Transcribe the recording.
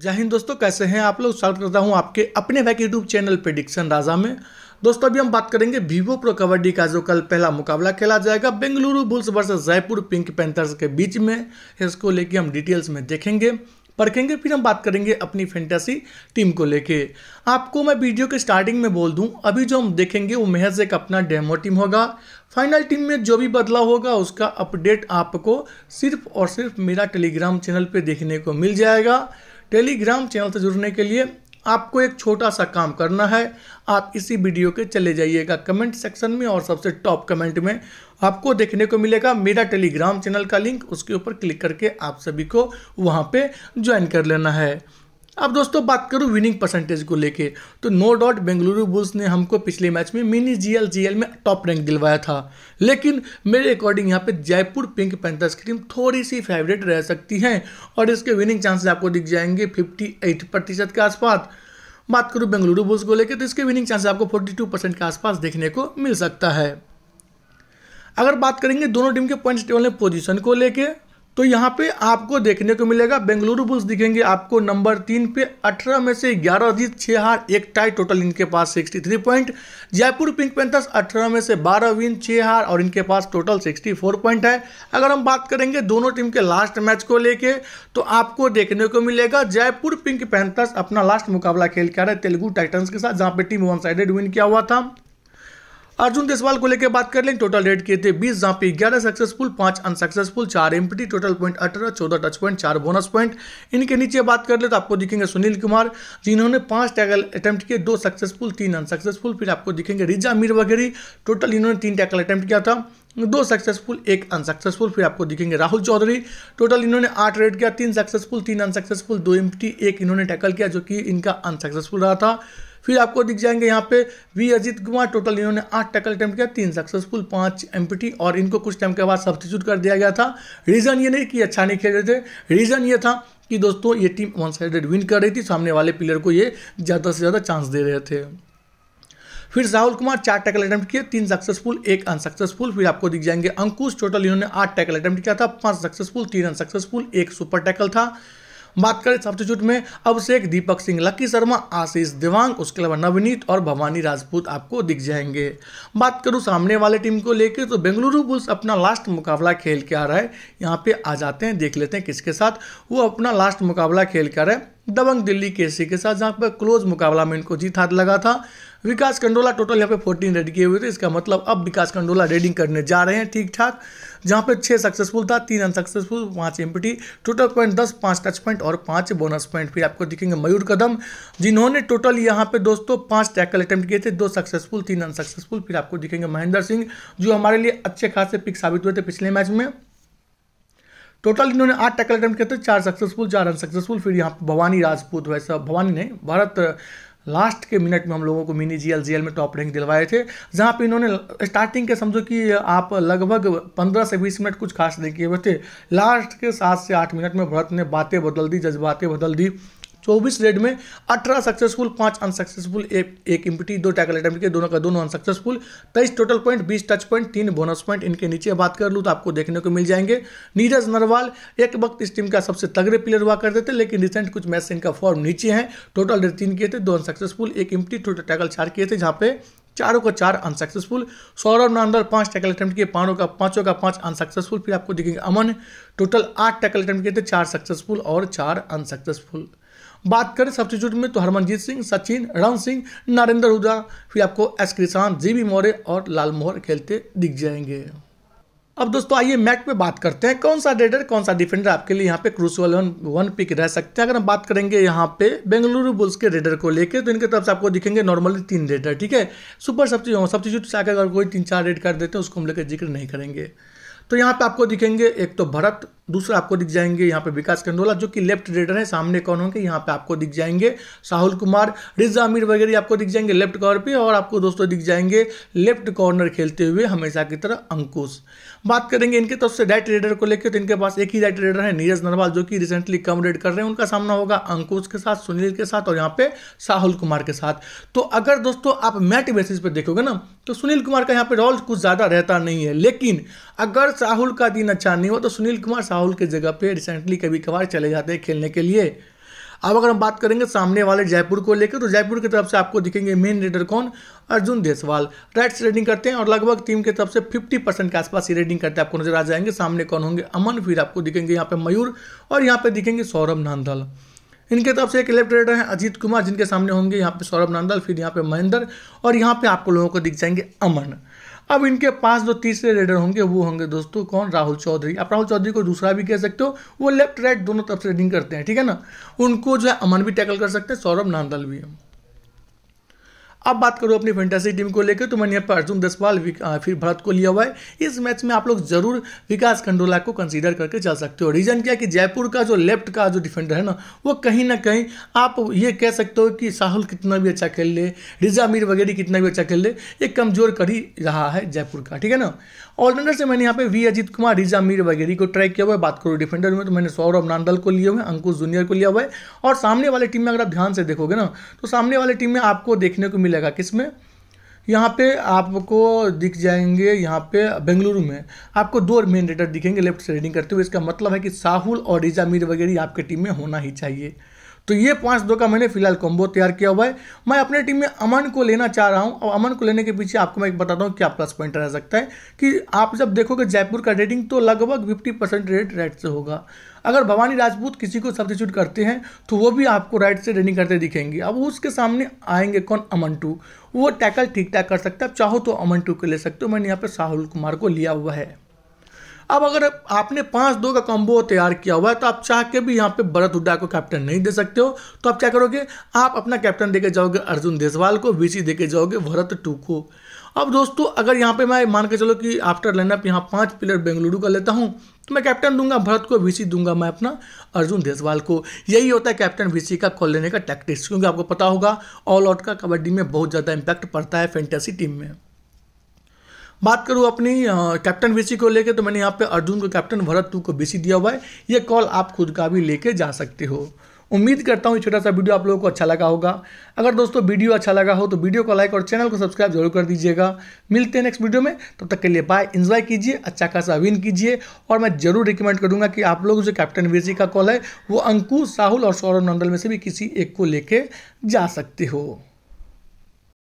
जय हिंद दोस्तों कैसे हैं आप लोग स्वागत करता हूं आपके अपने के यूट्यूब चैनल डिक्शन राजा में दोस्तों अभी हम बात करेंगे वीवो प्रो कबड्डी का जो कल पहला मुकाबला खेला जाएगा Bengaluru Bulls versus Jaipur Pink Panthers के बीच में इसको लेके हम डिटेल्स में देखेंगे परखेंगे फिर हम बात करेंगे अपनी फैंटेसी टीम को लेके आपको मैं वीडियो के स्टार्टिंग में बोल दूं अभी जो हम देखेंगे वो महज एक अपना डेमो टीम होगा फाइनल टीम में जो भी बदलाव होगा उसका अपडेट आपको सिर्फ और सिर्फ मेरा टेलीग्राम चैनल पे देखने को मिल जाएगा टेलीग्राम चैनल से जुड़ने के लिए आपको एक छोटा सा काम करना है आप इसी वीडियो के चले जाइएगा कमेंट सेक्शन में और सबसे टॉप कमेंट में आपको देखने को मिलेगा मेरा टेलीग्राम चैनल का लिंक उसके ऊपर क्लिक करके आप सभी को वहाँ पे ज्वाइन कर लेना है अब दोस्तों बात करूं विनिंग परसेंटेज को लेके तो नो डाउट बेंगलुरु बुल्स ने हमको पिछले मैच में मिनी जीएल जीएल में टॉप रैंक दिलवाया था लेकिन मेरे अकॉर्डिंग यहाँ पे जयपुर पिंक पैंथर्स की टीम थोड़ी सी फेवरेट रह सकती है और इसके विनिंग चांसेस आपको दिख जाएंगे फिफ्टी एट प्रतिशत के आसपास बात करूँ बेंगलुरु बुल्स को लेकर तो इसके विनिंग चांसेस आपको फोर्टी टू परसेंट के आसपास देखने को मिल सकता है अगर बात करेंगे दोनों टीम के पॉइंट्स टेबल में पोजीशन को लेकर तो यहाँ पे आपको देखने को मिलेगा बेंगलुरु बुल्स दिखेंगे आपको नंबर तीन पे 18 में से 11 जीत छः हार एक टाई टोटल इनके पास 63 पॉइंट जयपुर पिंक पेंथर्स 18 में से 12 विन छः हार और इनके पास टोटल 64 पॉइंट है अगर हम बात करेंगे दोनों टीम के लास्ट मैच को लेके तो आपको देखने को मिलेगा जयपुर पिंक पैंथर्स अपना लास्ट मुकाबला खेल के आ रहे तेलुगु टाइटन्स के साथ जहाँ पे टीम वन साइडेड विन किया हुआ था अर्जुन देसवाल को लेकर बात कर लें टोटल रेड किए थे 20 जहां पे 11 successful 5 unsuccessful 4 empty total point 18 14 touch point 4 bonus point इनके नीचे बात कर ले तो आपको दिखेंगे सुनील कुमार जिन्होंने पांच टैकल अटेम्प्ट किए दो सक्सेसफुल तीन अनसक्सेसफुल फिर आपको दिखेंगे रिजा मीर वगैरह टोटल इन्होंने तीन टैकल अटैम्प्ट किया था दो सक्सेसफुल एक अनसक्सेसफुल फिर आपको दिखेंगे राहुल चौधरी टोटल इन्होंने आठ रेड किया तीन सक्सेसफुल तीन अनसक्सेसफुल दो एम एक इन्होंने टैकल किया जो कि इनका अनसक्सेसफुल रहा था फिर आपको दिख जाएंगे यहाँ पे वी अजीत कुमार टोटल इन्होंने आठ टैकल अटैम्प्ट किया तीन सक्सेसफुल पाँच एम और इनको कुछ टाइम के बाद सब्सिट्यूट कर दिया गया था रीज़न ये नहीं कि अच्छा नहीं खेल रहे थे रीज़न ये था कि दोस्तों ये टीम वन साइडेड विन कर रही थी सामने वाले प्लेयर को ये ज़्यादा से ज़्यादा चांस दे रहे थे फिर राहुल कुमार चार टैकल अटैम्प्ट किए तीन सक्सेसफुल एक अनसक्सेसफुल फिर आपको दिख जाएंगे अंकुश टोटल इन्होंने आठ टैकल अटैम्प्ट किया था पांच सक्सेसफुल तीन अनसक्सेसफुल एक सुपर टैकल था बात करें सब्सिट्यूट में अभिषेक दीपक सिंह लक्की शर्मा आशीष देवांग उसके अलावा नवनीत और भवानी राजपूत आपको दिख जाएंगे बात करूँ सामने वाले टीम को लेकर तो बेंगलुरु बुल्स अपना लास्ट मुकाबला खेल के आ रहा है यहाँ पे आ जाते हैं देख लेते हैं किसके साथ वो अपना लास्ट मुकाबला खेल के आ रहा है दबंग दिल्ली सी के साथ जहाँ पर क्लोज मुकाबला में इनको जीत हाथ लगा था विकास कंडोला टोटल यहाँ पे फोर्टीन रेड किए हुए थे इसका मतलब अब विकास कंडोला रेडिंग करने जा रहे हैं ठीक ठाक जहाँ पे छः सक्सेसफुल था तीन अनसक्सेसफुल पाँच एमपीटी टोटल पॉइंट दस पाँच टच पॉइंट और पाँच बोनस पॉइंट फिर आपको दिखेंगे मयूर कदम जिन्होंने टोटल यहाँ पे दोस्तों पाँच टैकल अटैम्प्ट किए थे दो सक्सेसफुल तीन अनसक्सेसफुल फिर आपको दिखेंगे महेंद्र सिंह जो हमारे लिए अच्छे खासे पिक साबित हुए थे पिछले मैच में टोटल इन्होंने आठ टैकल अटैम्प्ट किए थे चार सक्सेसफुल चार अनसक्सेसफुल फिर यहाँ भवानी राजपूत वैसा भवानी नहीं भारत लास्ट के मिनट में हम लोगों को मिनी जीएल जीएल में टॉप रैंक दिलवाए थे जहाँ पे इन्होंने स्टार्टिंग के समझो कि आप लगभग 15 से 20 मिनट कुछ खास नहीं किए हुए थे लास्ट के सात से आठ मिनट में भरत ने बातें बदल दी जज्बातें बदल दी चौबीस रेड में अठारह सक्सेसफुल पांच अनसक्सेसफुल एक एक इम्पिटी दो टैकल अटैम्प्ट के दोनों का दोनों अनसक्सेसफुल तेईस टोटल पॉइंट बीस टच पॉइंट तीन बोनस पॉइंट इनके नीचे बात कर लूँ तो आपको देखने को मिल जाएंगे नीरज नरवाल एक वक्त इस टीम का सबसे तगड़े प्लेयर हुआ करते थे लेकिन रिसेंट कुछ मैच इनका फॉर्म नीचे है टोटल तीन किए थे दो अनसक्सेसफुल एक इम्पिटी टोटल टैकल चार किए थे जहाँ पे चारों का चार अनसक्सेसफुल सौरभ नांदर पांच टैकल अटैम्प्ट किए पांचों का पांचों का पांच अनसक्सेसफुल फिर आपको देखेंगे अमन टोटल आठ टैकल अटैम्प्ट किए थे चार सक्सेसफुल और चार अनसक्सेसफुल बात करें सब्सिट्यूट में तो हरमनजीत सिंह सचिन रण सिंह नरेंद्र हुदा फिर आपको एस किसान जीवी मोरे और लाल मोहर खेलते दिख जाएंगे अब दोस्तों आइए मैच पे बात करते हैं कौन सा रेडर कौन सा डिफेंडर आपके लिए यहाँ पे क्रूस वन वन पिक रह सकते हैं अगर हम बात करेंगे यहाँ पे बेंगलुरु बुल्स के रेडर को लेके तो इनके तरफ से आपको दिखेंगे नॉर्मली तीन रेडर ठीक है सुपर सब चीज से आकर अगर कोई तीन चार रेड कर देते हैं उसको हम लेकर जिक्र नहीं करेंगे तो यहाँ पे आपको दिखेंगे एक तो भरत दूसरा आपको दिख जाएंगे यहाँ पे विकास कंडोला जो कि लेफ्ट रेडर है सामने कौन होंगे यहाँ पे आपको दिख जाएंगे साहुल कुमार रिजा अमीर वगैरह आपको दिख जाएंगे लेफ्ट कॉर्नर पे और आपको दोस्तों दिख जाएंगे लेफ्ट कॉर्नर खेलते हुए हमेशा की तरह अंकुश बात करेंगे इनके तरफ से राइट रेडर को लेकर तो इनके पास एक ही राइट रेडर है नीरज नरवाल जो कि रिसेंटली कम रेड कर रहे हैं उनका सामना होगा अंकुश के साथ सुनील के साथ और यहाँ पे साहुल कुमार के साथ तो अगर दोस्तों आप मैट बेसिस पर देखोगे ना तो सुनील कुमार का यहाँ पे रोल कुछ ज़्यादा रहता नहीं है लेकिन अगर साहुल का दिन अच्छा नहीं हो तो सुनील कुमार साहुल राहुल के जगह पे रिसेंटली कभी कभार चले जाते हैं खेलने के लिए अब अगर हम बात करेंगे सामने वाले जयपुर को लेकर तो जयपुर की तरफ से आपको दिखेंगे मेन रेडर कौन अर्जुन देसवाल राइट से रेडिंग करते हैं और लगभग टीम की तरफ से 50 परसेंट के आसपास ही रेडिंग करते हैं आपको नजर आ जाएंगे सामने कौन होंगे अमन फिर आपको दिखेंगे यहाँ पे मयूर और यहाँ पे दिखेंगे सौरभ नांदल इनके तरफ से एक लेफ्ट रेडर हैं अजीत कुमार जिनके सामने होंगे यहाँ पे सौरभ नांदल फिर यहाँ पे महेंद्र और यहाँ पे आपको लोगों को दिख जाएंगे अमन अब इनके पास जो तीसरे रेडर होंगे वो होंगे दोस्तों कौन राहुल चौधरी आप राहुल चौधरी को दूसरा भी कह सकते हो वो लेफ्ट राइट दोनों तरफ से रेडिंग करते हैं ठीक है ना उनको जो है अमन भी टैकल कर सकते हैं सौरभ नांदल भी अब बात करूँ अपनी फैंटेसी टीम को लेकर तो मैंने यहाँ पर अर्जुन दसवाल फिर भारत को लिया हुआ है इस मैच में आप लोग जरूर विकास खंडोला को कंसीडर करके चल सकते हो रीजन क्या कि जयपुर का जो लेफ्ट का जो डिफेंडर है ना वो कहीं ना कहीं आप ये कह सकते हो कि साहुल कितना भी अच्छा खेल ले रिजा मीर वगैरह कितना भी अच्छा खेल ले ये कमज़ोर कर ही रहा है जयपुर का ठीक है ना ऑलराउंडर से मैंने यहाँ पे V Ajith Kumar Reza Mir वगैरह को ट्रैक किया हुआ है बात करो डिफेंडर में तो मैंने सौरभ नांदल को लिए हुए हैं अंकुश जूनियर को लिया हुआ है और सामने वाले टीम में अगर आप ध्यान से देखोगे ना तो सामने वाले टीम में आपको देखने को मिलेगा किसमें यहाँ पे आपको दिख जाएंगे यहाँ पे बेंगलुरु में आपको दो मेन रेडर दिखेंगे लेफ्ट से रेडिंग करते हुए इसका मतलब है कि साहुल और रिजा मीर वगैरह आपके टीम में होना ही चाहिए तो ये पाँच दो का मैंने फिलहाल कॉम्बो तैयार किया हुआ है मैं अपने टीम में अमन को लेना चाह रहा हूँ और अमन को लेने के पीछे आपको मैं एक बताता हूँ क्या प्लस पॉइंट रह सकता है कि आप जब देखोगे जयपुर का रेटिंग तो लगभग फिफ्टी परसेंट रेट राइट से होगा अगर भवानी राजपूत किसी को सब्सिट्यूट करते हैं तो वो भी आपको राइट से रनिंग करते दिखेंगे अब उसके सामने आएंगे कौन अमन टू वो टैकल ठीक ठाक कर सकता है चाहो तो अमन टू को ले सकते हो मैंने यहाँ पर साहुल कुमार को लिया हुआ है अब अगर आपने पाँच दो का कॉम्बो तैयार किया हुआ है तो आप चाह के भी यहाँ पे भरत हुड्डा को कैप्टन नहीं दे सकते हो तो आप क्या करोगे आप अपना कैप्टन देके जाओगे अर्जुन देसवाल को वीसी देके जाओगे भरत टू को अब दोस्तों अगर यहाँ पे मैं मान के चलो कि आफ्टर लाइनअप यहाँ पाँच प्लेयर बेंगलुरु का लेता हूँ तो मैं कैप्टन दूंगा भरत को वीसी दूंगा मैं अपना अर्जुन देसवाल को यही होता है कैप्टन वीसी का कॉल लेने का टैक्टिक्स क्योंकि आपको पता होगा ऑल आउट का कबड्डी में बहुत ज़्यादा इम्पैक्ट पड़ता है फैंटेसी टीम में बात करूँ अपनी कैप्टन बीसी को लेकर तो मैंने यहाँ पे अर्जुन को कैप्टन भरत टू को बीसी दिया हुआ है ये कॉल आप खुद का भी लेके जा सकते हो उम्मीद करता हूँ छोटा सा वीडियो आप लोगों को अच्छा लगा होगा अगर दोस्तों वीडियो अच्छा लगा हो तो वीडियो को लाइक और चैनल को सब्सक्राइब जरूर कर दीजिएगा मिलते हैं नेक्स्ट वीडियो में तब तक के लिए बाय इन्जॉय कीजिए अच्छा खासा विन कीजिए और मैं जरूर रिकमेंड करूँगा कि आप लोग जो कैप्टन वीरजी का कॉल है वो अंकुश साहुल और सौरभ नंदल में से भी किसी एक को लेके जा सकते हो